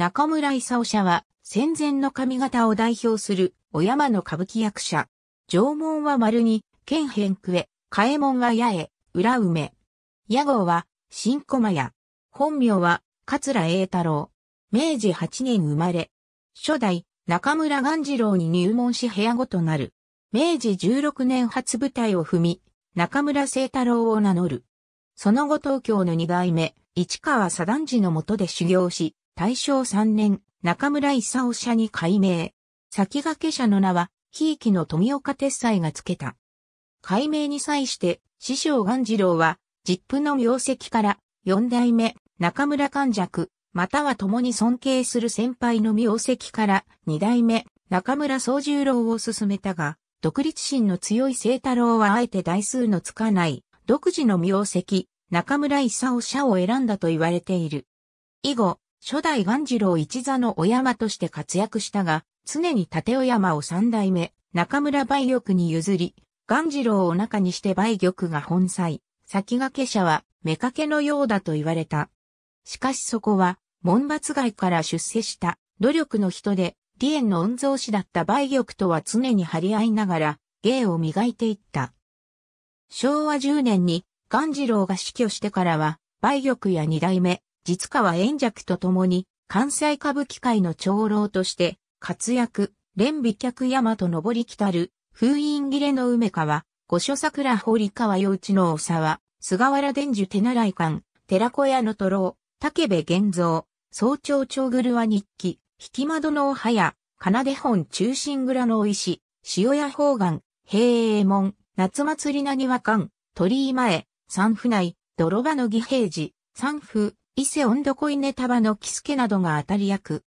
中村勲者は戦前の髪型を代表するお山の歌舞伎役者。縄文は丸に、剣変くえ、替え門は八重、裏梅。屋号は、新駒屋。本名は、桂栄太郎。明治8年生まれ。初代、中村元次郎に入門し部屋ごとなる。明治16年初舞台を踏み、中村聖太郎を名乗る。その後東京の二代目、市川左段次のもとで修行し、大正3年、中村勲社に改名。先駆け社の名は、ひいきの富岡鉄斎がつけた。改名に際して、師匠岩次郎は、実父の名跡から、四代目、中村勘尺、または共に尊敬する先輩の名跡から、二代目、中村宗十郎を勧めたが、独立心の強い清太郎はあえて台数のつかない、独自の名跡、中村勲社を選んだと言われている。以後、初代万次郎一座のお山として活躍したが、常に立尾山を三代目、中村梅玉に譲り、万次郎を中にして梅玉が本妻、先駆け者は、目かけのようだと言われた。しかしそこは、門伐外から出世した努力の人で、李縁の御曹司だった梅玉とは常に張り合いながら、芸を磨いていった。昭和10年に、鴈次郎が死去してからは、梅玉や二代目、実川円尺と共に、関西歌舞伎界の長老として、活躍、連美客山と上り来たる、封印切れの梅川、御所桜堀川陽一の大沢、菅原伝授手習い館、寺小屋の都郎、竹部玄造、早朝長ぐるは日記、引き窓のおはや、奏で本中心蔵のお石、塩屋方眼、平英門、夏祭りなにわ館、鳥居前、三府内、泥場の義平寺、三府、伊勢温度恋ネタ場の木助などが当たり役。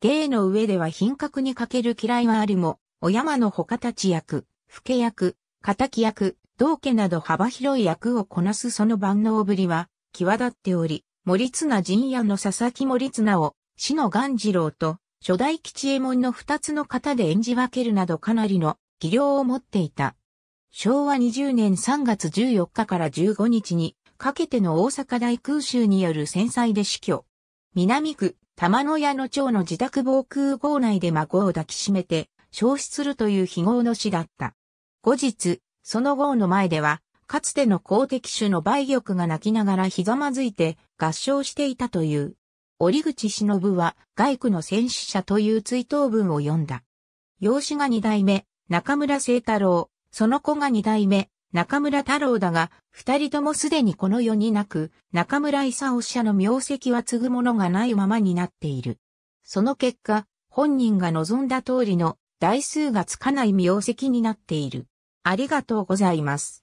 芸の上では品格に欠ける嫌いはあるも、お山の他たち役、吹け役、仇役、道家など幅広い役をこなすその万能ぶりは、際立っており、森綱陣屋の佐々木森綱を、死の鴈次郎と、初代吉右衛門の二つの型で演じ分けるなどかなりの技量を持っていた。昭和20年3月14日から15日に、かけての大阪大空襲による戦災で死去。南区、玉野屋の町の自宅防空壕内で孫を抱きしめて、消失するという非業の死だった。後日、その号の前では、かつての公的種の梅玉が泣きながらひざまずいて合唱していたという。折口忍は外区の戦死者という追悼文を読んだ。養子が二代目、中村聖太郎、その子が二代目、中村太郎だが、二人ともすでにこの世になく、中村勲社の名跡は継ぐものがないままになっている。その結果、本人が望んだ通りの台数がつかない名跡になっている。ありがとうございます。